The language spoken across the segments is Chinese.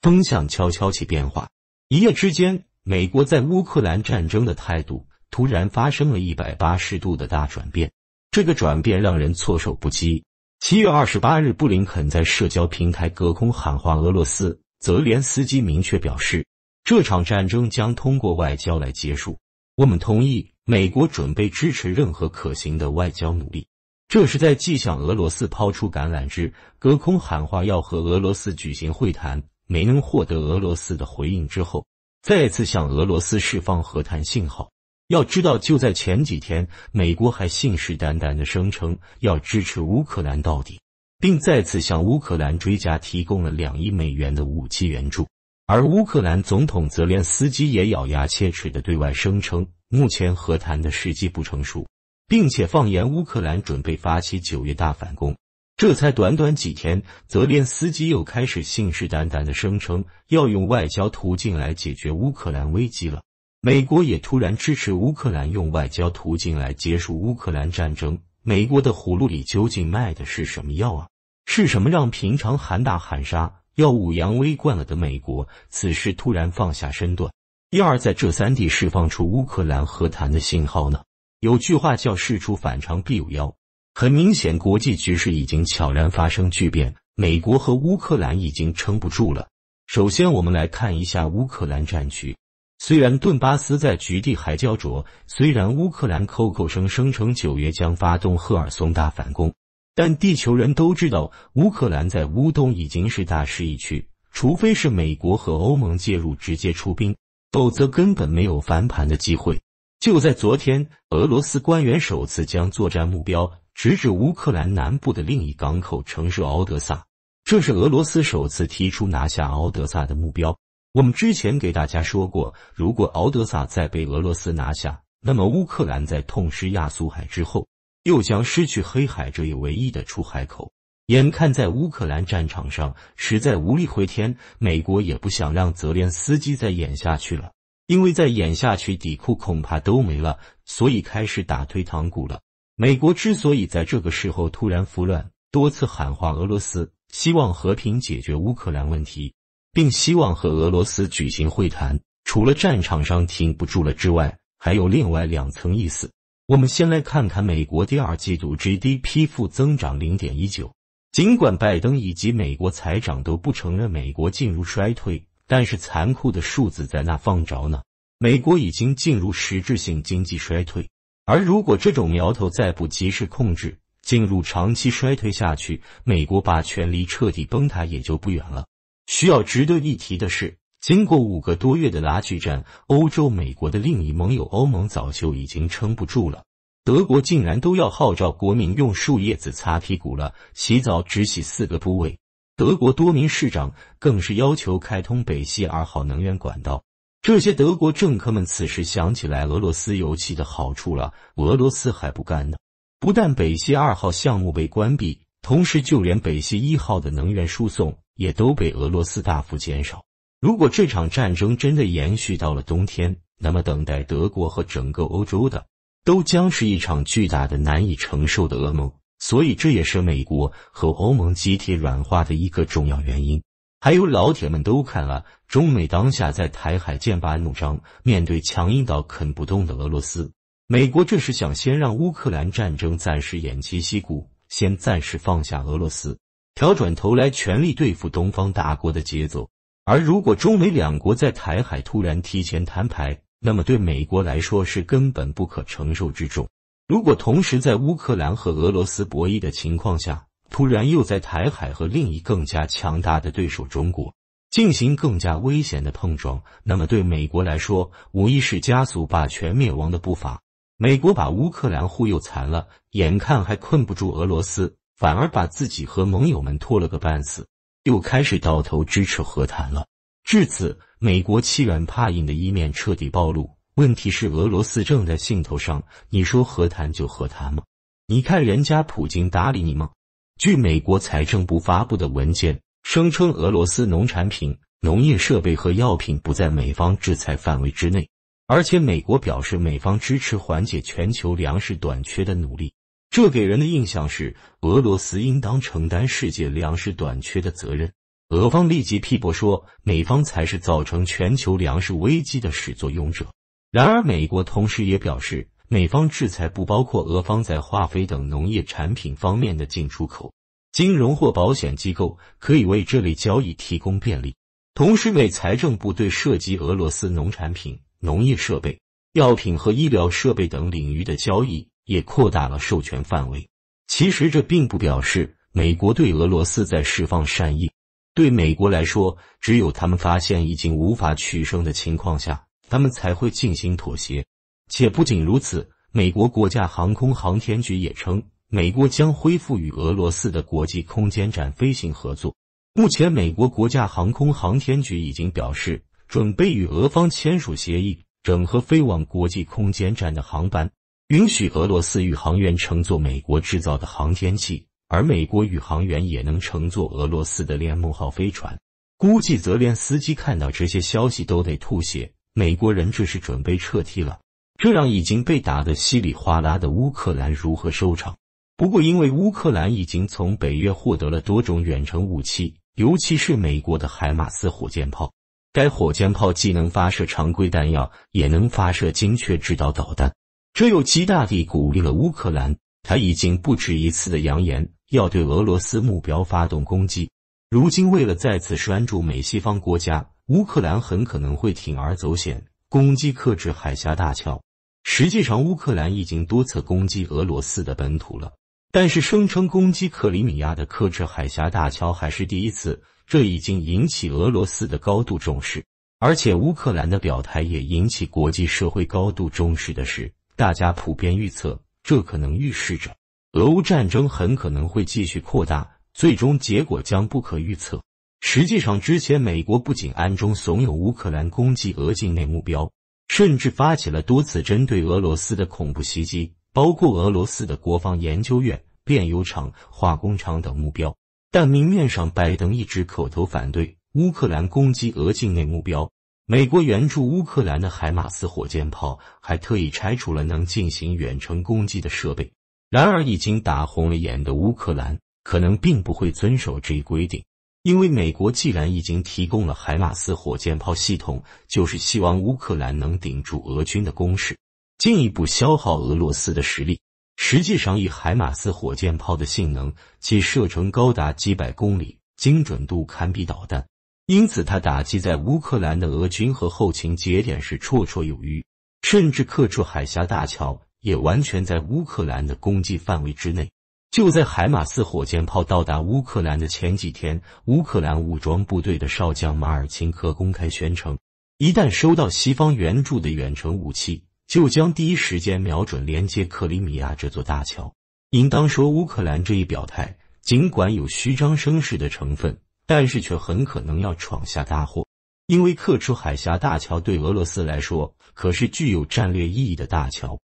风向悄悄起变化，一夜之间，美国在乌克兰战争的态度突然发生了一百八十度的大转变。这个转变让人措手不及。七月二十八日，布林肯在社交平台隔空喊话俄罗斯，泽连斯基明确表示，这场战争将通过外交来结束。我们同意，美国准备支持任何可行的外交努力。这是在既向俄罗斯抛出橄榄枝，隔空喊话，要和俄罗斯举行会谈。没能获得俄罗斯的回应之后，再次向俄罗斯释放和谈信号。要知道，就在前几天，美国还信誓旦旦的声称要支持乌克兰到底，并再次向乌克兰追加提供了两亿美元的武器援助。而乌克兰总统泽连斯基也咬牙切齿的对外声称，目前和谈的时机不成熟，并且放言乌克兰准备发起九月大反攻。这才短短几天，泽连斯基又开始信誓旦旦的声称要用外交途径来解决乌克兰危机了。美国也突然支持乌克兰用外交途径来结束乌克兰战争。美国的葫芦里究竟卖的是什么药啊？是什么让平常喊打喊杀、耀武扬威惯了的美国，此时突然放下身段，一而在这三地释放出乌克兰和谈的信号呢？有句话叫“事出反常必有妖”。很明显，国际局势已经悄然发生巨变，美国和乌克兰已经撑不住了。首先，我们来看一下乌克兰战局。虽然顿巴斯在局地还焦灼，虽然乌克兰口口声声称九月将发动赫尔松大反攻，但地球人都知道，乌克兰在乌东已经是大势已去，除非是美国和欧盟介入直接出兵，否则根本没有翻盘的机会。就在昨天，俄罗斯官员首次将作战目标。直至乌克兰南部的另一港口城市敖德萨，这是俄罗斯首次提出拿下敖德萨的目标。我们之前给大家说过，如果敖德萨再被俄罗斯拿下，那么乌克兰在痛失亚速海之后，又将失去黑海这一唯一的出海口。眼看在乌克兰战场上实在无力回天，美国也不想让泽连斯基再演下去了，因为再演下去底裤恐怕都没了，所以开始打退堂鼓了。美国之所以在这个时候突然服软，多次喊话俄罗斯，希望和平解决乌克兰问题，并希望和俄罗斯举行会谈，除了战场上停不住了之外，还有另外两层意思。我们先来看看美国第二季度 GDP 负增长零点一九。尽管拜登以及美国财长都不承认美国进入衰退，但是残酷的数字在那放着呢。美国已经进入实质性经济衰退。而如果这种苗头再不及时控制，进入长期衰退下去，美国霸权离彻底崩塌也就不远了。需要值得一提的是，经过五个多月的拉锯战，欧洲、美国的另一盟友欧盟早就已经撑不住了。德国竟然都要号召国民用树叶子擦屁股了，洗澡只洗四个部位。德国多名市长更是要求开通北溪二号能源管道。这些德国政客们此时想起来俄罗斯油气的好处了，俄罗斯还不干呢。不但北溪二号项目被关闭，同时就连北溪一号的能源输送也都被俄罗斯大幅减少。如果这场战争真的延续到了冬天，那么等待德国和整个欧洲的，都将是一场巨大的、难以承受的噩梦。所以，这也是美国和欧盟集体软化的一个重要原因。还有老铁们都看了，中美当下在台海剑拔弩张，面对强硬到啃不动的俄罗斯，美国这是想先让乌克兰战争暂时偃旗息鼓，先暂时放下俄罗斯，调转头来全力对付东方大国的节奏。而如果中美两国在台海突然提前摊牌，那么对美国来说是根本不可承受之重。如果同时在乌克兰和俄罗斯博弈的情况下，突然又在台海和另一更加强大的对手中国进行更加危险的碰撞，那么对美国来说无疑是加速霸权灭亡的步伐。美国把乌克兰忽悠残了，眼看还困不住俄罗斯，反而把自己和盟友们拖了个半死，又开始倒头支持和谈了。至此，美国欺软怕硬的一面彻底暴露。问题是俄罗斯正在兴头上，你说和谈就和谈吗？你看人家普京打理你吗？据美国财政部发布的文件声称，俄罗斯农产品、农业设备和药品不在美方制裁范围之内，而且美国表示美方支持缓解全球粮食短缺的努力。这给人的印象是俄罗斯应当承担世界粮食短缺的责任。俄方立即批驳说，美方才是造成全球粮食危机的始作俑者。然而，美国同时也表示。美方制裁不包括俄方在化肥等农业产品方面的进出口。金融或保险机构可以为这类交易提供便利。同时，美财政部对涉及俄罗斯农产品、农业设备、药品和医疗设备等领域的交易也扩大了授权范围。其实，这并不表示美国对俄罗斯在释放善意。对美国来说，只有他们发现已经无法取胜的情况下，他们才会进行妥协。且不仅如此，美国国家航空航天局也称，美国将恢复与俄罗斯的国际空间站飞行合作。目前，美国国家航空航天局已经表示，准备与俄方签署协议，整合飞往国际空间站的航班，允许俄罗斯宇航员乘坐美国制造的航天器，而美国宇航员也能乘坐俄罗斯的联盟号飞船。估计泽连斯基看到这些消息都得吐血，美国人这是准备撤梯了。这让已经被打得稀里哗啦的乌克兰如何收场？不过，因为乌克兰已经从北约获得了多种远程武器，尤其是美国的海马斯火箭炮，该火箭炮既能发射常规弹药，也能发射精确制导导弹，这又极大地鼓励了乌克兰。他已经不止一次的扬言要对俄罗斯目标发动攻击。如今，为了再次拴住美西方国家，乌克兰很可能会铤而走险，攻击克制海峡大桥。实际上，乌克兰已经多次攻击俄罗斯的本土了，但是声称攻击克里米亚的克制海峡大桥还是第一次，这已经引起俄罗斯的高度重视。而且，乌克兰的表态也引起国际社会高度重视的是，大家普遍预测，这可能预示着俄乌战争很可能会继续扩大，最终结果将不可预测。实际上，之前美国不仅暗中怂恿乌克兰攻击俄境内目标。甚至发起了多次针对俄罗斯的恐怖袭击，包括俄罗斯的国防研究院、炼油厂、化工厂等目标。但明面上，拜登一直口头反对乌克兰攻击俄境内目标。美国援助乌克兰的海马斯火箭炮还特意拆除了能进行远程攻击的设备。然而，已经打红了眼的乌克兰可能并不会遵守这一规定。因为美国既然已经提供了海马斯火箭炮系统，就是希望乌克兰能顶住俄军的攻势，进一步消耗俄罗斯的实力。实际上，以海马斯火箭炮的性能，其射程高达几百公里，精准度堪比导弹，因此它打击在乌克兰的俄军和后勤节点是绰绰有余，甚至克制海峡大桥也完全在乌克兰的攻击范围之内。就在海马四火箭炮到达乌克兰的前几天，乌克兰武装部队的少将马尔钦科公开宣称，一旦收到西方援助的远程武器，就将第一时间瞄准连接克里米亚这座大桥。应当说，乌克兰这一表态尽管有虚张声势的成分，但是却很可能要闯下大祸，因为克楚海峡大桥对俄罗斯来说可是具有战略意义的大桥。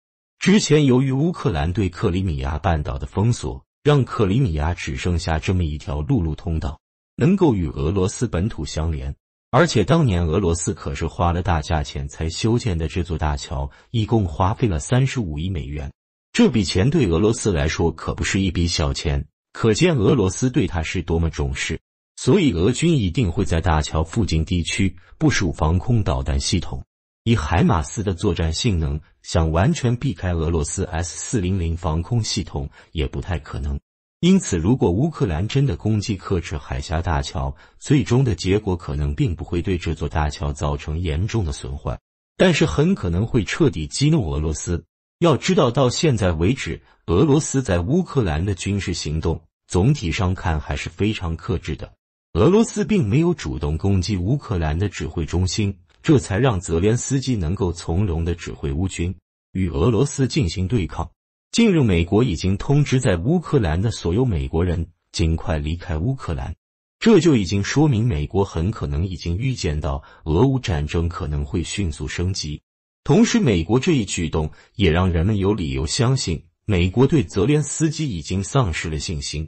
之前，由于乌克兰对克里米亚半岛的封锁，让克里米亚只剩下这么一条陆路通道，能够与俄罗斯本土相连。而且当年俄罗斯可是花了大价钱才修建的这座大桥，一共花费了三十五亿美元。这笔钱对俄罗斯来说可不是一笔小钱，可见俄罗斯对他是多么重视。所以俄军一定会在大桥附近地区部署防空导弹系统。以海马斯的作战性能，想完全避开俄罗斯 S 四零零防空系统也不太可能。因此，如果乌克兰真的攻击克制海峡大桥，最终的结果可能并不会对这座大桥造成严重的损坏，但是很可能会彻底激怒俄罗斯。要知道，到现在为止，俄罗斯在乌克兰的军事行动总体上看还是非常克制的。俄罗斯并没有主动攻击乌克兰的指挥中心。这才让泽连斯基能够从容的指挥乌军与俄罗斯进行对抗。近日，美国已经通知在乌克兰的所有美国人尽快离开乌克兰，这就已经说明美国很可能已经预见到俄乌战争可能会迅速升级。同时，美国这一举动也让人们有理由相信，美国对泽连斯基已经丧失了信心。